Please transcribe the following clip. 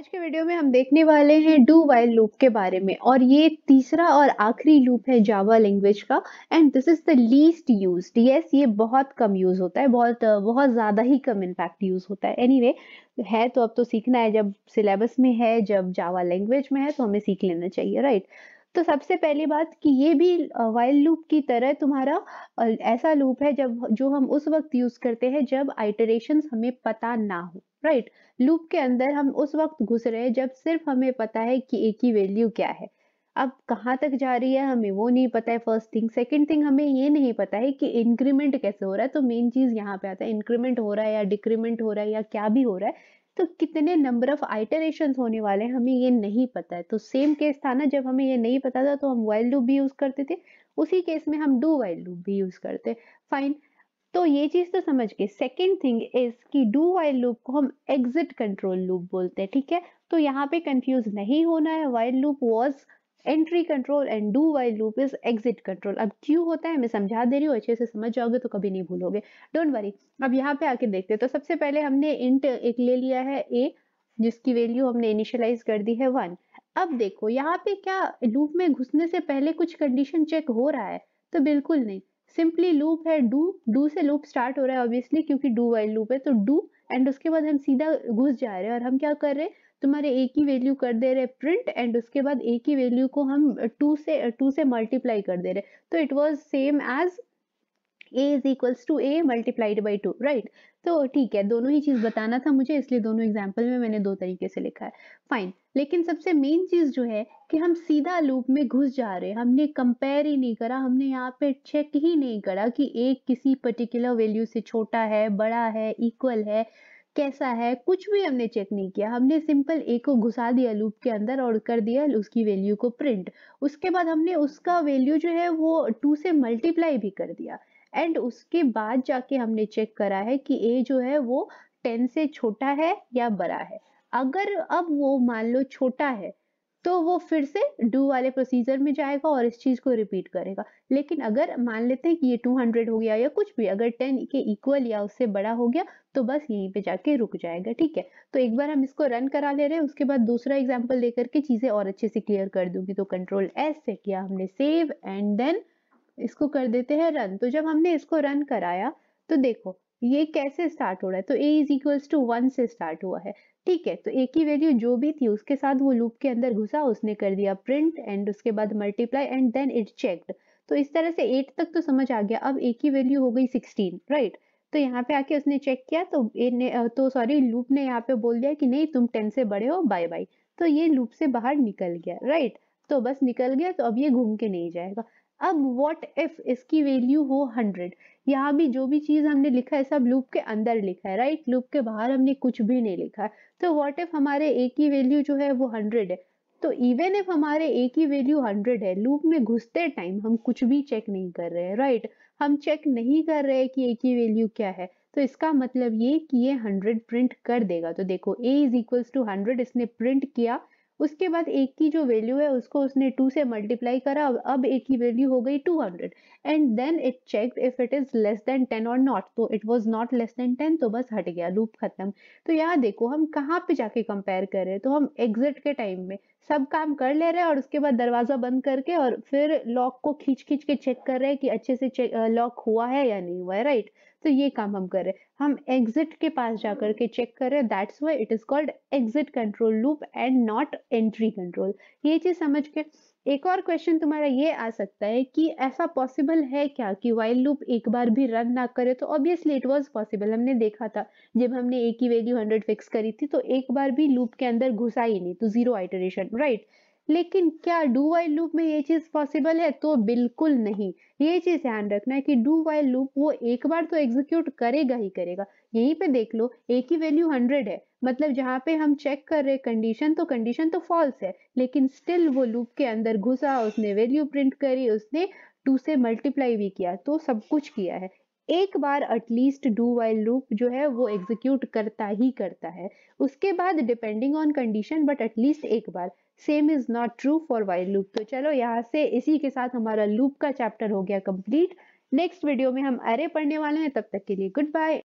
आज के वीडियो में हम देखने वाले हैं डू वाइल लूप के बारे में और ये तीसरा और आखिरी लूप है जावा लैंग्वेज का and this is the least use yes ये बहुत कम यूज होता है बहुत बहुत ज़्यादा ही कम इनफैक्ट यूज होता है एनीवे anyway, है तो अब तो सीखना है जब सिलेबस में है जब जावा लैंग्वेज में है तो हमें सीख लेना चाहिए राइट right? तो सबसे पहली बात कि ये भी वाइल लूप की तरह तुम्हारा ऐसा लूप है जब जो हम उस वक्त यूज करते हैं जब आइटरेशन हमें पता ना हो राइट right? लूप के अंदर हम उस वक्त घुस रहे हैं जब सिर्फ हमें पता है कि ए की वैल्यू क्या है अब कहाँ तक जा रही है हमें वो नहीं पता है फर्स्ट थिंग सेकंड थिंग हमें ये नहीं पता है कि इंक्रीमेंट कैसे हो रहा है तो मेन चीज़ यहाँ पे आता है इंक्रीमेंट हो रहा है या डिक्रीमेंट हो रहा है या क्या भी हो रहा है तो कितने नंबर ऑफ आइटरेशन होने वाले हैं हमें ये नहीं पता है तो सेम केस था ना जब हमें ये नहीं पता था तो हम वाइल्ड लूप भी यूज़ करते थे उसी केस में हम डू वाइल्ड लूप भी यूज़ करते फाइन तो ये चीज तो समझ गए सेकेंड थिंग इज कि डू वाइल लूप को हम एग्जिट कंट्रोल लूप बोलते हैं ठीक है तो यहाँ पे कंफ्यूज नहीं होना है while loop was entry control and do while loop is exit control अब क्यों होता है मैं समझा दे रही हूँ अच्छे से समझ जाओगे तो कभी नहीं भूलोगे डोंट वरी अब यहाँ पे आके देखते हैं तो सबसे पहले हमने इंट एक ले लिया है ए जिसकी वैल्यू हमने इनिशियलाइज कर दी है वन अब देखो यहाँ पे क्या लूप में घुसने से पहले कुछ कंडीशन चेक हो रहा है तो बिल्कुल नहीं सिंपली लूप है डू डू से लूप स्टार्ट हो रहा है ऑब्वियसली क्योंकि डू वाइल लूप है तो डू एंड उसके बाद हम सीधा घुस जा रहे हैं और हम क्या कर रहे हैं तुम्हारे ए की वैल्यू कर दे रहे प्रिंट एंड उसके बाद ए की वैल्यू को हम टू से टू से मल्टीप्लाई कर दे रहे तो it was same as A is equals to A multiplied by two right तो ठीक है दोनों ही चीज़ बताना था मुझे इसलिए दोनों एग्जाम्पल में मैंने दो तरीके से लिखा है फाइन लेकिन सबसे मेन चीज़ जो है कि हम सीधा लूप में घुस जा रहे हैं हमने कंपेयर ही नहीं करा हमने यहाँ पे चेक ही नहीं करा कि एक किसी पर्टिकुलर वैल्यू से छोटा है बड़ा है इक्वल है कैसा है कुछ भी हमने चेक नहीं किया हमने सिंपल ए को घुसा दिया लूप के अंदर और कर दिया उसकी वैल्यू को प्रिंट उसके बाद हमने उसका वैल्यू जो है वो टू से मल्टीप्लाई भी कर दिया एंड उसके बाद जाके हमने चेक करा है कि ए जो है वो टेन से छोटा है या बड़ा है अगर अब वो मान लो छोटा है तो वो फिर से डू वाले प्रोसीजर में जाएगा और इस चीज़ को रिपीट करेगा लेकिन अगर मान लेते हैं कि ये 200 हो गया या कुछ भी अगर 10 के इक्वल या उससे बड़ा हो गया तो बस यहीं पे जाके रुक जाएगा ठीक है तो एक बार हम इसको रन करा ले रहे हैं उसके बाद दूसरा एग्जाम्पल लेकर के चीज़ें और अच्छे से क्लियर कर दूंगी तो कंट्रोल एस से किया हमने सेव एंड देन इसको कर देते हैं रन तो जब हमने इसको रन कराया तो देखो ये कैसे स्टार्ट हो रहा है तो A is equals to one से स्टार्ट हुआ है ठीक है तो ए की वैल्यू जो भी थी उसके साथ वो लूप के अंदर घुसा उसने कर दिया प्रिंट एंड उसके बाद multiply and then it checked तो इस तरह से एट तक तो समझ आ गया अब ए की वैल्यू हो गई सिक्सटीन राइट तो यहाँ पे आके उसने चेक किया तो ए ने तो सॉरी लूप ने यहाँ पे बोल दिया कि नहीं तुम टेन से बड़े हो बाय बाय तो ये लूप से बाहर निकल गया राइट तो बस निकल गया तो अब ये घूम के नहीं जाएगा अब वॉट इफ इसकी वैल्यू हो हंड्रेड यहाँ भी जो भी चीज़ हमने लिखा है सब लूप के अंदर लिखा है राइट लूप के बाहर हमने कुछ भी नहीं लिखा है तो वॉट इफ हमारे ए की वैल्यू जो है वो हंड्रेड है तो इवन इफ हमारे ए की वैल्यू हंड्रेड है लूप में घुसते टाइम हम कुछ भी चेक नहीं कर रहे हैं राइट हम चेक नहीं कर रहे कि ए की वैल्यू क्या है तो इसका मतलब ये कि ये हंड्रेड प्रिंट कर देगा तो देखो A is equals to hundred इसने प्रिंट किया उसके बाद एक की जो वैल्यू है उसको उसने टू से मल्टीप्लाई करा अब एक की वैल्यू हो गई two hundred and then it check if it is less than ten और नॉट तो it was not less than ten तो बस हट गया लूप खत्म तो यहाँ देखो हम कहाँ पे जाके कंपेयर कर रहे हैं तो हम एग्जिट के टाइम में सब काम कर ले रहे हैं और उसके बाद दरवाजा बंद करके और फिर लॉक को खींच खींच के चेक कर रहे हैं कि अच्छे से लॉक हुआ है या नहीं हुआ है राइट तो ये काम हम कर रहे हैं हम एग्जिट के पास जाकर के चेक कर रहे हैं that's why it is called exit control loop and not entry control ये चीज समझ के एक और क्वेश्चन तुम्हारा ये आ सकता है कि ऐसा पॉसिबल है क्या कि वाइल्ड लूप एक बार भी रन ना करे तो ऑब्वियसली इट वाज पॉसिबल हमने देखा था जब हमने एक ही वैल्यू हंड्रेड फिक्स करी थी तो एक बार भी लूप के अंदर घुसा ही नहीं तो जीरो आइटरेशन राइट लेकिन क्या डू वाइल लूप में ये चीज पॉसिबल है तो बिल्कुल नहीं ये चीज ध्यान रखना है कि डू वाइल लूप वो एक बार तो एग्जीक्यूट करेगा ही करेगा यहीं पे देख लो ए की वैल्यू हंड्रेड है मतलब जहाँ पे हम चेक कर रहे कंडीशन तो कंडीशन तो फॉल्स है लेकिन स्टिल वो लूप के अंदर घुसा उसने वैल्यू प्रिंट करी उसने टू से मल्टीप्लाई भी किया तो सब कुछ किया है एक बार एटलीस्ट डू वाइल लूप जो है वो एग्जीक्यूट करता ही करता है उसके बाद depending on condition but at least एक बार same is not true for while loop तो चलो यहाँ से इसी के साथ हमारा लूप का चैप्टर हो गया कंप्लीट नेक्स्ट वीडियो में हम अरे पढ़ने वाले हैं तब तक के लिए गुड बाय